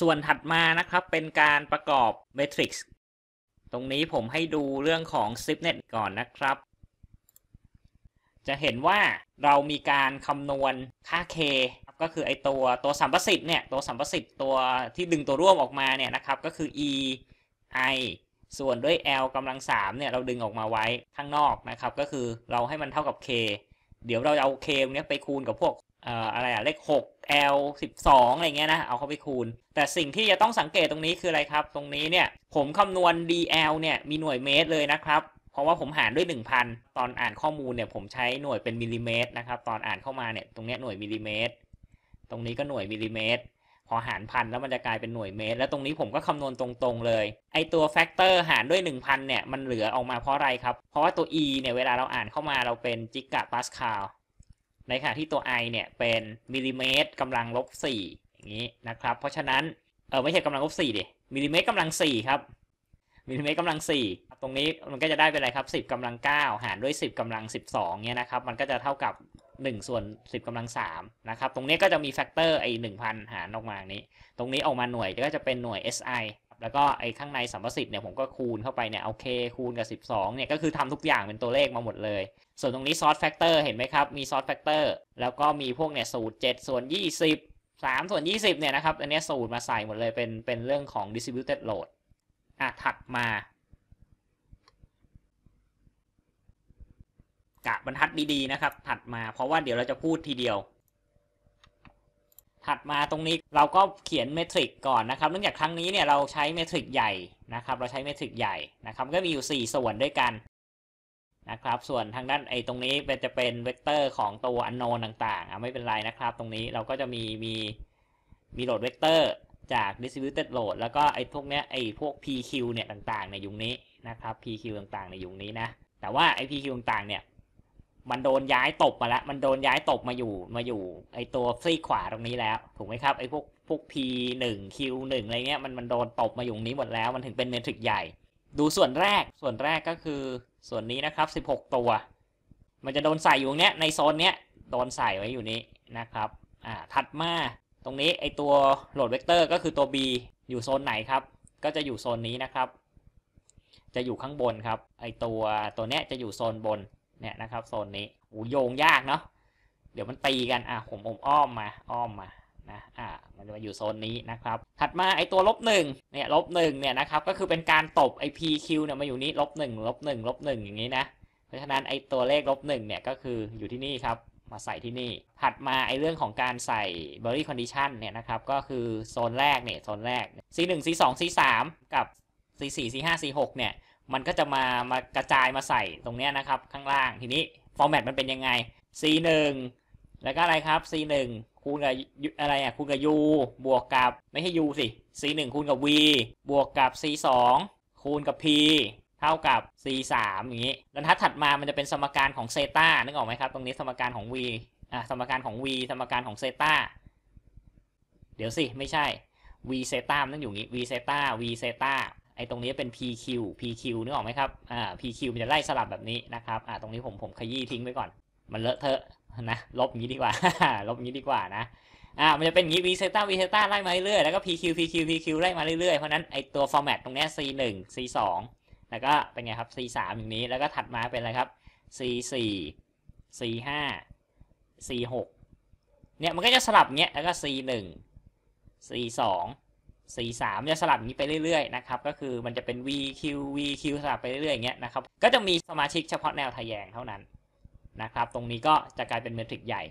ส่วนถัดมานะครับเป็นการประกอบเมทริกซ์ตรงนี้ผมให้ดูเรื่องของ s i p n e t ก่อนนะครับ จะเห็นว่าเรามีการคำนวณค่า k ก็คือไอตัวตัวสัมประสิทธิ์เนี่ยตัวสัมประสิทธิ์ตัวที่ดึงตัวร่วมออกมาเนี่ยนะครับ ก็คือ e i ส่วนด้วย l กำลัง 3 เนี่ย เราดึงออกมาไว้ข้างนอกนะครับ ก็คือเราให้มันเท่ากับ k เดี๋ยวเราเอา k เนี้ยไปคูณกับพวกอะไรอะเลข 6 L 12อะไรเงี้ยนะเอาเข้าไปคูณ แต่สิ่งที่จะต้องสังเกตตรงนี้คืออะไรครับตรงนี้เนี่ยผมคำนวณ DL เนี่ยมีหน่วยเมตรเลยนะครับเพราะว่าผมหารด้วย 1,000 ตอนอ่านข้อมูลเนี่ยผมใช้หน่วยเป็นมิลลิเมตรนะครับตอนอ่านเข้ามาเนี่ยตรงนี้หน่วยมิลลิเมตร ตรงนี้ก็หน่วยมิลลิเมตรพอหารพันแล้วมันจะกลายเป็นหน่วยเมตรแล้วตรงนี้ผมก็คำนวณตรง ๆ เลย ไอตัวแฟกเตอร์หารด้วย 1,000เนี่ยมันเหลือออกมาเพราะอะไรครับเพราะว่าตัว e เนี่ยเวลาเราอ่านเข้ามาเราเป็นจิกะปาสคาลในขณะที่ตัว i เนี่ยเป็นมิลลิเมตรกำลังลบ4อย่างนี้นะครับ เพราะฉะนั้นเออไม่ใช่กำลังลบ4ดิมิลลิเมตรกำลัง 4 ครับมิลลิเมตรกำลัง 4 ตรงนี้มันก็จะได้เป็นอะไรครับ10กำลัง9หารด้วย 10กำลัง12เนี่ยนะครับ มันก็จะเท่ากับ 1 ส่วน 10กำลัง3นะครับ ตรงนี้ก็จะมีแฟกเตอร์ไอ่1,000 หารออกมานี้ ตรงนี้ออกมาหน่วยก็จะเป็นหน่วย SI แล้วก็ไอ้ข้างในสัมประสิทธิ์เนี่ยผมก็คูณเข้าไปเนี่ยเอาเคคูณกับ 12 เนี่ยก็คือทำทุกอย่างเป็นตัวเลขมาหมดเลย ส่วนตรงนี้ซอสแฟกเตอร์เห็นไหมครับ มีซอสแฟกเตอร์แล้วก็มีพวกเนี่ยสูตร 7 ส่วน 20 3 ส่วน 20 เนี่ยนะครับอันนี้สูตรมาใส่หมดเลยเป็นเป็นเรื่องของ distributed load อ่ะถัดมากะบรรทัดดีๆนะครับ ถัดมาเพราะว่าเดี๋ยวเราจะพูดทีเดียวถัดมาตรงนี้เราก็เขียนเมทริกก่อนนะครับ เนื่องจากครั้งนี้เนี่ยเราใช้เมทริกใหญ่นะครับ เราใช้เมทริกใหญ่นะครับ ก็มีอยู่ 4 ส่วนด้วยกันนะครับ ส่วนทางด้านไอ้ตรงนี้จะเป็นเวกเตอร์ของตัวอันโนนต่างๆ อ่ะไม่เป็นไรนะครับตรงนี้เราก็จะมีมีมีโหลดเวกเตอร์จาก distributed load แล้วก็ไอ้พวกเนี้ยไอ้พวก pq เนี่ยต่างๆในยุคนี้นะครับ pq ต่างๆในยุคนี้นะ แต่ว่าไอ้ pq ต่างๆเนี่ยมันโดนย้ายตบมาแล้ว มันโดนย้ายตบมาอยู่ มาอยู่ ไอตัวซีขวาตรงนี้แล้วถูกไหมครับไอพวกพวก P 1 Q 1อะไรเงี้ยมันมันโดนตบมาอยู่ตรงนี้หมดแล้ว มันถึงเป็นเมทริกใหญ่ ดูส่วนแรกส่วนแรกก็คือส่วนนี้นะครับ 16 ตัว มันจะโดนใส่อยู่เนี้ยในโซนเนี้ยโดนใส่ไว้อยู่นี้นะครับอ่าถัดมาตรงนี้ไอตัวโหลดเวกเตอร์ก็คือตัว B อยู่โซนไหนครับ ก็จะอยู่โซนนี้นะครับ จะอยู่ข้างบนครับไอตัวตัวเนี้ยจะอยู่โซนบนเนี่ยนะครับโซนนี้โอูโยงยากเนาะเดี๋ยวมันตีกันอ่ะผมผมอ้อมมาอ้อมมานะอ่ะมันจะมาอยู่โซนนี้นะครับถัดมาไอตัวลบหนึ่งเนี่ยลบหนึ่งเนี่ยนะครับก็คือเป็นการตบไอพีคิวเนี่ยมาอยู่นี้ลบหนึ่งลบหนึ่งลบหนึ่งอย่างนี้นะเพราะฉะนั้นไอตัวเลขลบหนึ่งเนี่ยก็คืออยู่ที่นี่ครับมาใส่ที่นี่ถัดมาไอเรื่องของการใส่ b ร r r y Condition เนี่ยนะครับก็คือโซนแรกเนี่ยโซนแรก C1 C2 C3 กับ C4 C5 C6 เนี่ยมันก็จะมามากระจายมาใส่ตรงนี้นะครับ ข้างล่างทีนี้ฟอร์แมตมันเป็นยังไง c1 แล้วก็อะไรครับ c1 คูณกับอะไรอ่ะ คูณกับ u บวกกับไม่ใช่ u สิ c1 คูณกับ v บวกกับ c2 คูณกับ p เท่ากับ c3 อย่างนี้บรรทัดถัดมามันจะเป็นสมการของเซตานึกออกไหมครับ ตรงนี้สมการของ v อ่ะสมการของ v สมการของเซตาเดี๋ยวสิไม่ใช่ v เซตามันต้องอยู่งี้ v เซตา v เซตาไอ้ตรงนี้เป็น PQ PQ นึกออกไหมครับ อ่า PQ มันจะไล่สลับแบบนี้นะครับ อ่าตรงนี้ผมผมขยี้ทิ้งไว้ก่อน มันเลอะเทอะ นะ ลบงี้ดีกว่า ลบงี้ดีกว่านะ อ่ามันจะเป็นงี้ V เซต้า V เซต้าไล่มาเรื่อยๆแล้วก็ PQ PQ PQ ไล่มาเรื่อยๆ เพราะนั้นไอ้ตัวอร์แมตตรงนี้ C 1 C 2แล้วก็เป็นไงครับ C 3อย่างนี้ แล้วก็ถัดมาเป็นอะไรครับ C 4 C 5 C 6เนี่ยมันก็จะสลับเงี้ยแล้วก็ C 1 C 2สีสามจะสลับอย่างนี้ไปเรื่อยๆนะครับก็คือมันจะเป็น VQ VQ สลับไปเรื่อยๆอย่างเงี้ยนะครับก็จะมีสมาชิกเฉพาะแนวทะแยงเท่านั้นนะครับ ตรงนี้ก็จะกลายเป็นเมทริกใหญ่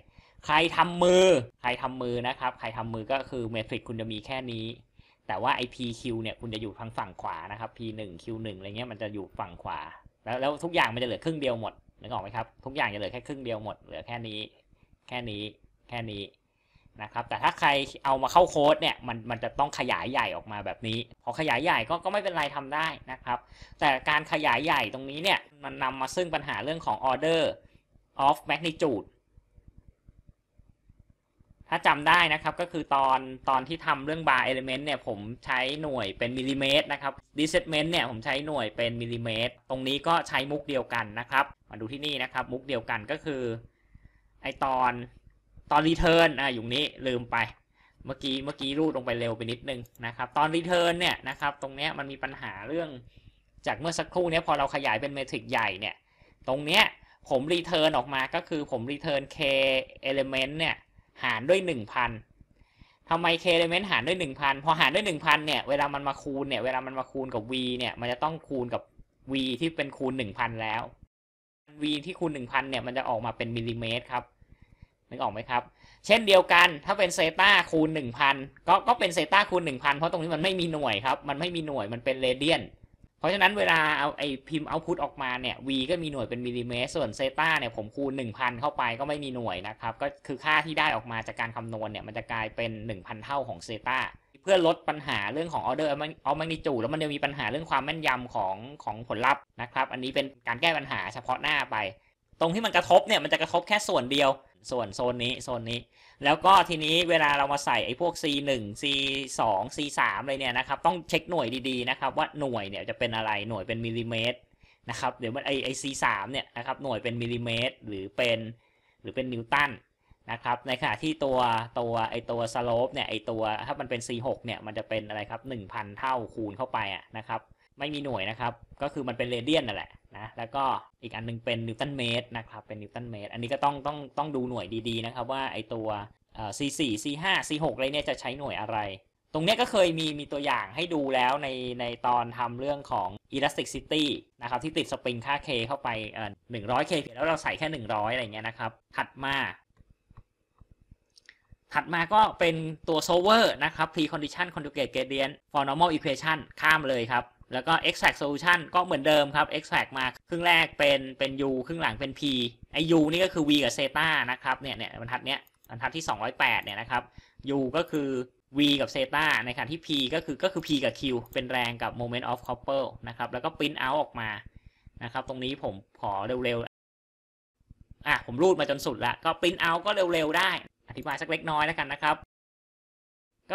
ใครทำมือใครทำมือนะครับ ใครทำมือก็คือเมทริกคุณจะมีแค่นี้ แต่ว่าไอ PQ เนี่ยคุณจะอยู่ทางฝั่งขวานะครับ P1 Q1 อะไรเงี้ยมันจะอยู่ฝั่งขวาแล้วแล้วทุกอย่างมันจะเหลือครึ่งเดียวหมดนึกออกไหมครับทุกอย่างจะเหลือแค่ครึ่งเดียวหมดเหลือแค่นี้ แค่นี้แค่นี้นะครับแต่ถ้าใครเอามาเข้าโค้ดเนี่ยมันมันจะต้องขยายใหญ่ออกมาแบบนี้พอขยายใหญ่ก็ก็ไม่เป็นไรทำได้นะครับ แต่การขยายใหญ่ตรงนี้เนี่ยมันนำมาซึ่งปัญหาเรื่องของ order of magnitude ถ้าจำได้นะครับก็คือตอนตอนที่ทำเรื่อง bar element เนี่ยผมใช้หน่วยเป็นมิลลิเมตรนะครับ displacement เนี่ยผมใช้หน่วยเป็นมิลลิเมตรตรงนี้ก็ใช้มุกเดียวกันนะครับมาดูที่นี่นะครับมุกเดียวกันก็คือไอตอนตอนรีเทิร์นอ่ะอยู่นี้ลืมไป เมื่อกี้ เมื่อกี้รูดลงไปเร็วไปนิดนึงนะครับ ตอนรีเทิร์นเนี่ยนะครับ ตรงเนี้ยมันมีปัญหาเรื่อง จากเมื่อสักครู่เนี้ยพอเราขยายเป็นเมทริกใหญ่เนี่ย ตรงเนี้ยผมรีเทิร์นออกมาก็คือผมรีเทิร์น k element เนี่ย หารด้วย 1,000 ทำไม k element หารด้วย1,000พอหารด้วย1,000เนี่ย เวลามันมาคูณเนี่ย เวลามันมาคูณกับ v เนี่ย มันจะต้องคูณกับ v ที่เป็นคูณ 1,000 แล้ว v ที่คูณ 1,000เนี่ย มันจะออกมาเป็นมิลลิเมตร ครับึกออกไหมครับ เช่นเดียวกันถ้าเป็นเซตาคูณ 1000 ก็ก็เป็นเซตาคูณ1000 เพราะตรงนี้มันไม่มีหน่วยครับ มันไม่มีหน่วยมันเป็นเรเดียนเพราะฉะนั้นเวลาเอาไอพิมพ์เอาพุตออกมาเนี่ย v ก็มีหน่วยเป็นมิลลิเมตรส่วนเซตาเนี่ยผมคูณ 1000 เข้าไปก็ไม่มีหน่วยนะครับ ก็คือค่าที่ได้ออกมาจากการคำนวณเนี่ยมันจะกลายเป็น 1000 เท่าของเซตาเพื่อลดปัญหาเรื่องของออเดอร์เอาแมกนิจูแล้วมันจะมีปัญหาเรื่องความแม่นยำของของผลลัพธ์นะครับอันนี้เป็นการแก้ปัญหาเฉพาะหน้าไปตรงที่มันกระทบเนี่ยมันจะกระทบแค่ส่วนเดียว ส่วนโซนนี้โซนนี้ แล้วก็ทีนี้เวลาเรามาใส่ไอ้พวก C1 C2 C3 เลยเนี่ยนะครับต้องเช็คหน่วยดี ๆ นะครับ ว่าหน่วยเนี่ยจะเป็นอะไรหน่วยเป็นมิลลิเมตรนะครับเดี๋ยวมันไอไอ C3 เนี่ยนะครับหน่วยเป็นมิลลิเมตรหรือเป็นหรือเป็นนิวตันนะครับในขณะที่ตัวตัวไอตัวสโลปเนี่ยไอตัวถ้ามันเป็น C6 เนี่ยมันจะเป็นอะไรครับ1,000 เท่าคูณเข้าไปอ่ะนะครับไม่มีหน่วยนะครับก็คือมันเป็นเรเดียนนั่นแหละแล้วก็อีกอันนึงเป็นนิวตันเมตรนะครับเป็นนิวตันเมตร อันนี้ก็ต้องต้องต้องดูหน่วยดีๆนะครับว่าไอตัว C4 C5 C6 อะไรเนี่ยจะใช้หน่วยอะไร ตรงนี้ก็เคยมีมีตัวอย่างให้ดูแล้วในในตอนทำเรื่องของ elasticity นะครับที่ติดสปริงค่า k เข้าไปเอ่อ100 k แล้วเราใส่แค่ 100 อะไรเงี้ยนะครับ ถัดมา ถัดมาก็เป็นตัว solver นะครับ precondition conjugate gradient for normal equation ข้ามเลยครับแล้วก็ extract solution ก็เหมือนเดิมครับ extract มาครึ่งแรกเป็นเป็น u ครึ่งหลังเป็น p ไอ้ u นี่ก็คือ v กับ zeta นะครับ เนี่ยเนี่ยบรรทัดเนี้ยบรรทัดที่ 208เนี่ยนะครับ u ก็คือ v กับ zeta ในขณะที่ p ก็คือก็คือ p กับ q เป็นแรงกับ moment of couple นะครับ แล้วก็ print out ออกมา นะครับ ตรงนี้ผมขอเร็วๆอ่ะผมรูดมาจนสุดละก็ print out ก็เร็วๆ ได้ อธิบายสักเล็กน้อยแล้วกันนะครับ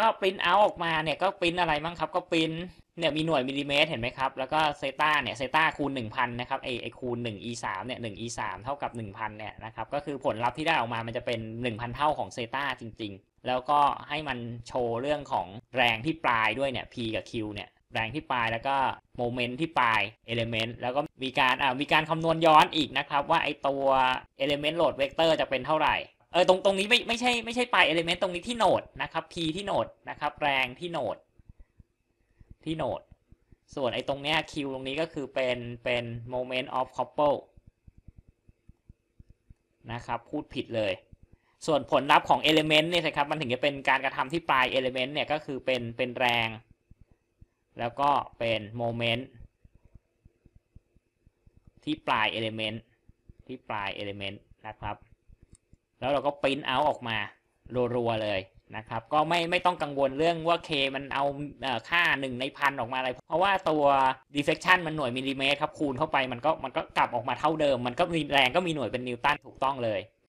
ก็ปริ้นเอาออกมาเนี่ยก็ปริ้นอะไรมั้งครับก็ปริ้นเนี่ยมีหน่วยมิลลิเมตรเห็นไหมครับแล้วก็เซต้าเนี่ยเซต้าคูณ1000นะครับไอไอคูณ 1e 3เนี่ย 1e 3เท่ากับ 1000เนี่ยนะครับก็คือผลลัพธ์ที่ได้ออกมามันจะเป็น 1000 เท่าของเซต้าจริงๆ แล้วก็ให้มันโชว์เรื่องของแรงที่ปลายด้วยเนี่ย p กับ q เนี่ยแรงที่ปลายแล้วก็โมเมนต์ที่ปลายเอลิเมนต์แล้วก็มีการอ่ามีการคำนวณย้อนอีกนะครับว่าไอตัวเอลิเมนต์โหลดเวกเตอร์จะเป็นเท่าไหร่เออตรงตรงนี้ไม่ไม่ใช่ ไม่ใช่ปลายเอลิเมนต์ตรงนี้ที่โนดนะครับ p ที่โนดนะครับ แรงที่โนดที่โนดส่วนไอ้ตรงเนี้ย q ตรงนี้ก็คือเป็นเป็น moment of couple นะครับ พูดผิดเลย ส่วนผลลัพธ์ของ element เนี่ยนะครับ มันถึงจะเป็นการกระทำที่ปลาย element เนี่ยก็คือเป็นเป็นแรง แล้วก็เป็น moment ที่ปลาย element ที่ปลาย element นะครับแล้วเราก็ปริ้นเอาออกมา รัวๆเลยนะครับ ก็ไม่ไม่ต้องกังวลเรื่องว่า K มันเอาค่า 1 ในพันออกมาอะไรเพราะว่าตัว deflection มันหน่วยมิลลิเมตรครับคูณเข้าไปมันก็มันก็กลับออกมาเท่าเดิม มันก็มีแรงก็มีหน่วยเป็นนิวตันถูกต้องเลย